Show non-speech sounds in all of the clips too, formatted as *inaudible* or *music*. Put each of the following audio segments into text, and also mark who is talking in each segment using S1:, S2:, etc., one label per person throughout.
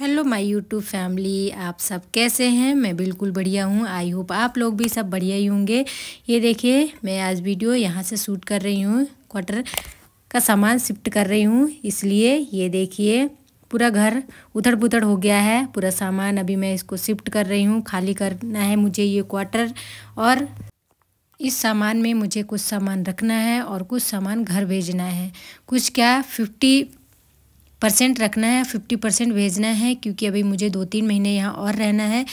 S1: hello my YouTube family आप सब कैसे हैं मैं बिल्कुल बढ़िया हूँ आई होप आप लोग भी सब बढ़िया ही होंगे ये देखिए मैं आज वीडियो यहाँ से शूट कर रही हूँ क्वार्टर का सामान शिफ्ट कर रही हूँ इसलिए ये देखिए पूरा घर उधड़ पुथड़ हो गया है पूरा सामान अभी मैं इसको शिफ्ट कर रही हूँ खाली करना है मुझे ये क्वार्टर और इस सामान में मुझे कुछ सामान रखना है और कुछ सामान घर भेजना है कुछ क्या फिफ्टी परसेंट रखना है फिफ्टी परसेंट भेजना है क्योंकि अभी मुझे दो तीन महीने यहाँ और रहना है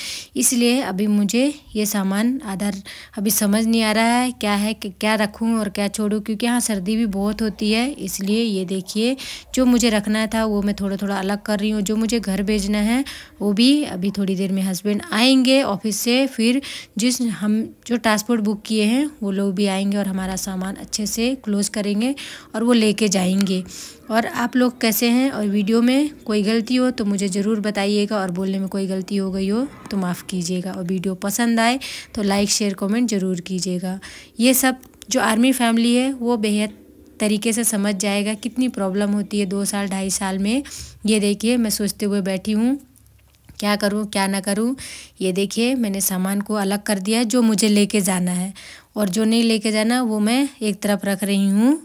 S1: इसलिए अभी मुझे ये सामान आधार अभी समझ नहीं आ रहा है क्या है क्या रखूँ और क्या छोड़ूँ क्योंकि यहाँ सर्दी भी बहुत होती है इसलिए ये देखिए जो मुझे रखना था वो मैं थोड़ा थोड़ा अलग कर रही हूँ जो मुझे घर भेजना है वो भी अभी थोड़ी देर में हस्बैंड आएंगे ऑफिस से फिर जिस हम जो ट्रांसपोर्ट बुक किए हैं वो लोग भी आएंगे और हमारा सामान अच्छे से क्लोज़ करेंगे और वो लेके जाएंगे और आप लोग कैसे हैं और वीडियो में कोई गलती हो तो मुझे ज़रूर बताइएगा और बोलने में कोई गलती हो गई हो तो माफ़ कीजिएगा और वीडियो पसंद आए तो लाइक शेयर कमेंट ज़रूर कीजिएगा ये सब जो आर्मी फैमिली है वो बेहद तरीके से समझ जाएगा कितनी प्रॉब्लम होती है दो साल ढाई साल में ये देखिए मैं सोचते हुए बैठी हूँ क्या करूँ क्या ना करूँ ये देखिए मैंने सामान को अलग कर दिया है जो मुझे लेके जाना है और जो नहीं लेके जाना वो मैं एक तरफ रख रही हूँ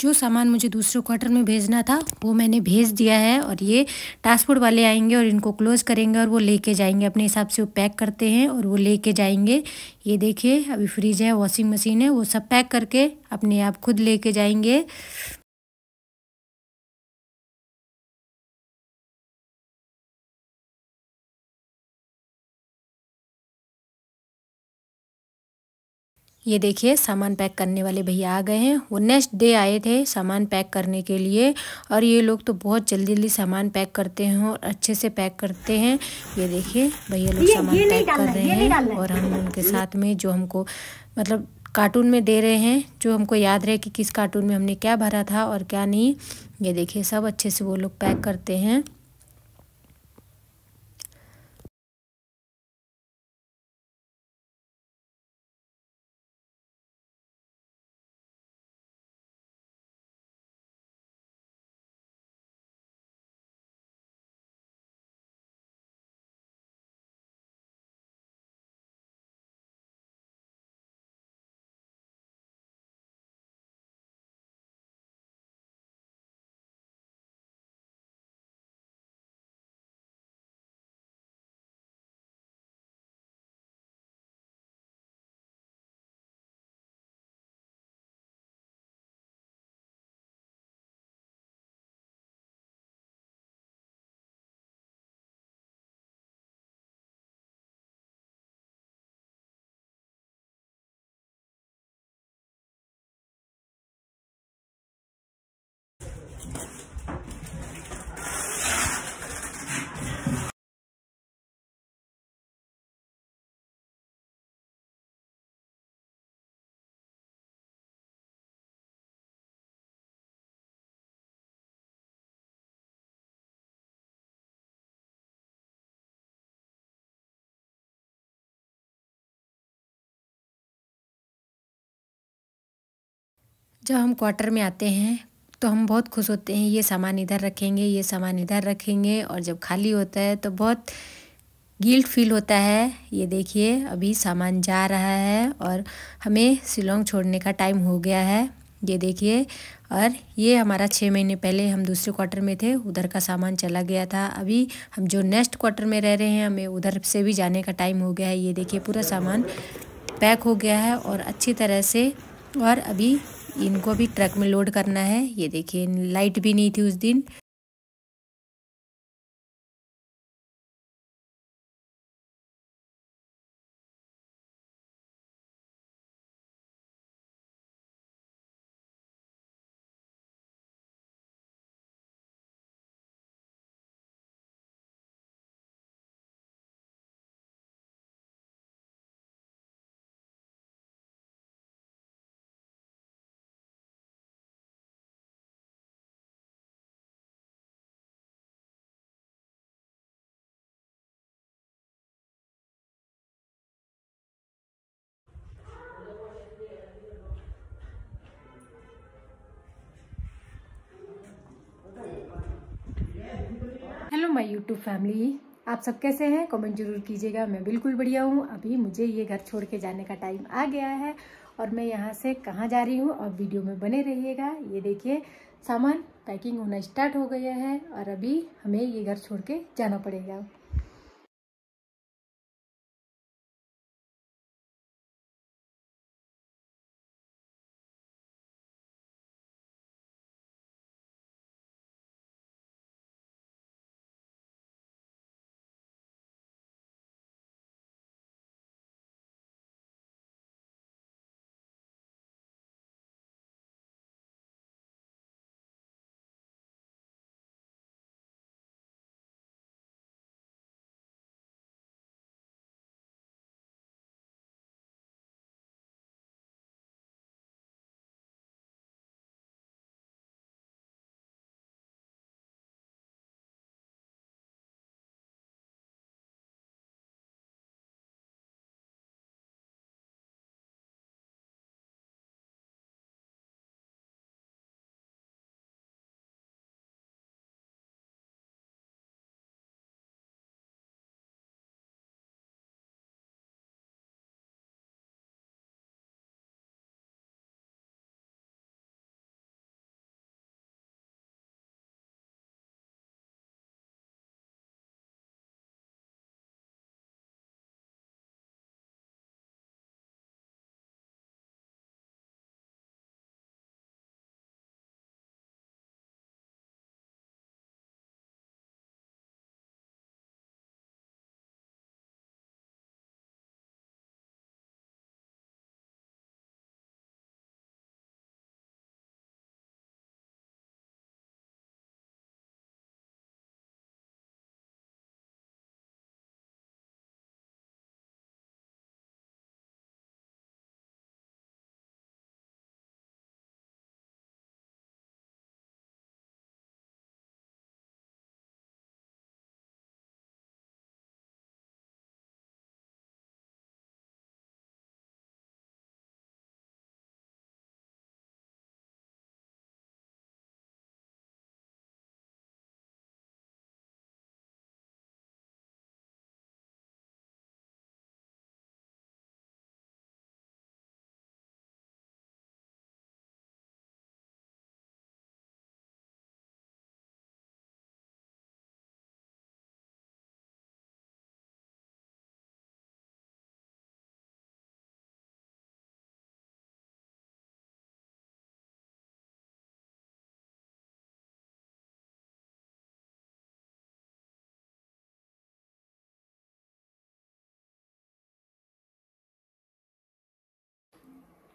S2: जो सामान मुझे दूसरे क्वार्टर
S1: में भेजना था वो मैंने भेज दिया है और ये ट्रांसपोर्ट वाले आएंगे और इनको क्लोज़ करेंगे और वो लेके जाएंगे अपने हिसाब से वो पैक करते हैं और वो लेके जाएंगे ये देखिए अभी फ्रिज है वॉशिंग मशीन है वो सब पैक करके अपने आप खुद लेके जाएंगे ये देखिए सामान पैक करने वाले भैया आ गए हैं वो नेक्स्ट डे आए थे सामान पैक करने के लिए और ये लोग तो बहुत जल्दी जल्दी सामान पैक करते हैं और अच्छे से पैक करते हैं ये देखिए भैया लोग सामान पैक कर रहे हैं और हम उनके साथ में जो हमको मतलब कार्टून में दे रहे हैं जो हमको याद रहे कि किस कार्टून में हमने क्या भरा था और क्या नहीं ये देखिए सब अच्छे से वो लोग पैक करते हैं जब हम क्वार्टर में आते हैं तो हम बहुत खुश होते हैं ये सामान इधर रखेंगे ये सामान इधर रखेंगे और जब खाली होता है तो बहुत गिल्ट फील होता है ये देखिए अभी सामान जा रहा है और हमें शिलोंग छोड़ने का टाइम हो गया है ये देखिए और ये हमारा छः महीने पहले हम दूसरे क्वार्टर में थे उधर का सामान चला गया था अभी हम जो नेक्स्ट क्वार्टर में रह रहे हैं हमें उधर से भी जाने का टाइम हो गया है ये देखिए पूरा सामान पैक हो गया है और अच्छी तरह से और अभी इनको भी ट्रक में लोड करना है ये देखिए
S2: लाइट भी नहीं थी उस दिन
S1: माय यूट्यूब फैमिली आप सब कैसे हैं कमेंट जरूर कीजिएगा मैं बिल्कुल बढ़िया हूँ अभी मुझे ये घर छोड़ के जाने का टाइम आ गया है और मैं यहाँ से कहाँ जा रही हूँ और वीडियो में बने रहिएगा ये देखिए सामान पैकिंग होना स्टार्ट हो गया है और अभी हमें ये घर छोड़ के जाना पड़ेगा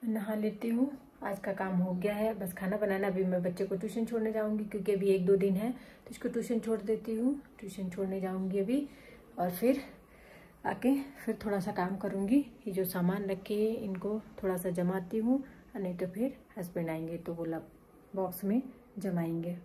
S1: नहा लेती हूँ आज का काम हो गया है बस खाना बनाना अभी मैं बच्चे को ट्यूशन छोड़ने जाऊँगी क्योंकि अभी एक दो दिन है तो इसको ट्यूशन छोड़ देती हूँ ट्यूशन छोड़ने जाऊँगी अभी और फिर आके फिर थोड़ा सा काम करूँगी ये जो सामान रखे हैं इनको थोड़ा सा जमाती हूँ नहीं तो फिर हस्बैंड आएंगे तो वो बॉक्स में जमाएंगे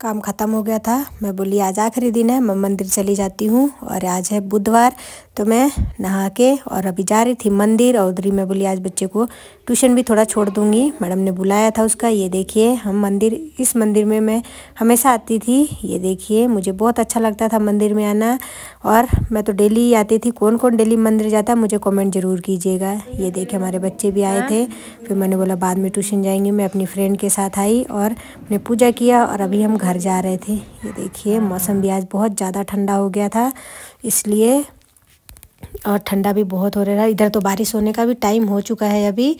S3: काम ख़त्म हो गया था मैं बोली आज आखिरी दिन है मैं मंदिर चली जाती हूँ और आज है बुधवार तो मैं नहा के और अभी जा रही थी मंदिर और उधरी मैं बोली आज बच्चे को ट्यूशन भी थोड़ा छोड़ दूँगी मैडम ने बुलाया था उसका ये देखिए हम मंदिर इस मंदिर में मैं हमेशा आती थी ये देखिए मुझे बहुत अच्छा लगता था मंदिर में आना और मैं तो डेली ही आती थी कौन कौन डेली मंदिर जाता मुझे कॉमेंट ज़रूर कीजिएगा ये देखिए हमारे बच्चे भी आए थे फिर मैंने बोला बाद में ट्यूशन जाएंगे मैं अपनी फ्रेंड के साथ आई और मैंने पूजा किया और अभी हम घर घर जा रहे थे ये देखिए मौसम भी आज बहुत ज़्यादा ठंडा हो गया था इसलिए और ठंडा भी बहुत हो रहा है इधर तो बारिश होने का भी टाइम हो चुका है अभी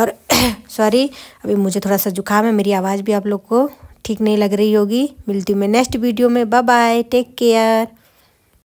S3: और *clears throat* सॉरी अभी मुझे थोड़ा सा जुकाम है मेरी आवाज़ भी आप लोग को ठीक नहीं लग रही होगी मिलती हूँ मैं नेक्स्ट वीडियो में बाय बाय टेक केयर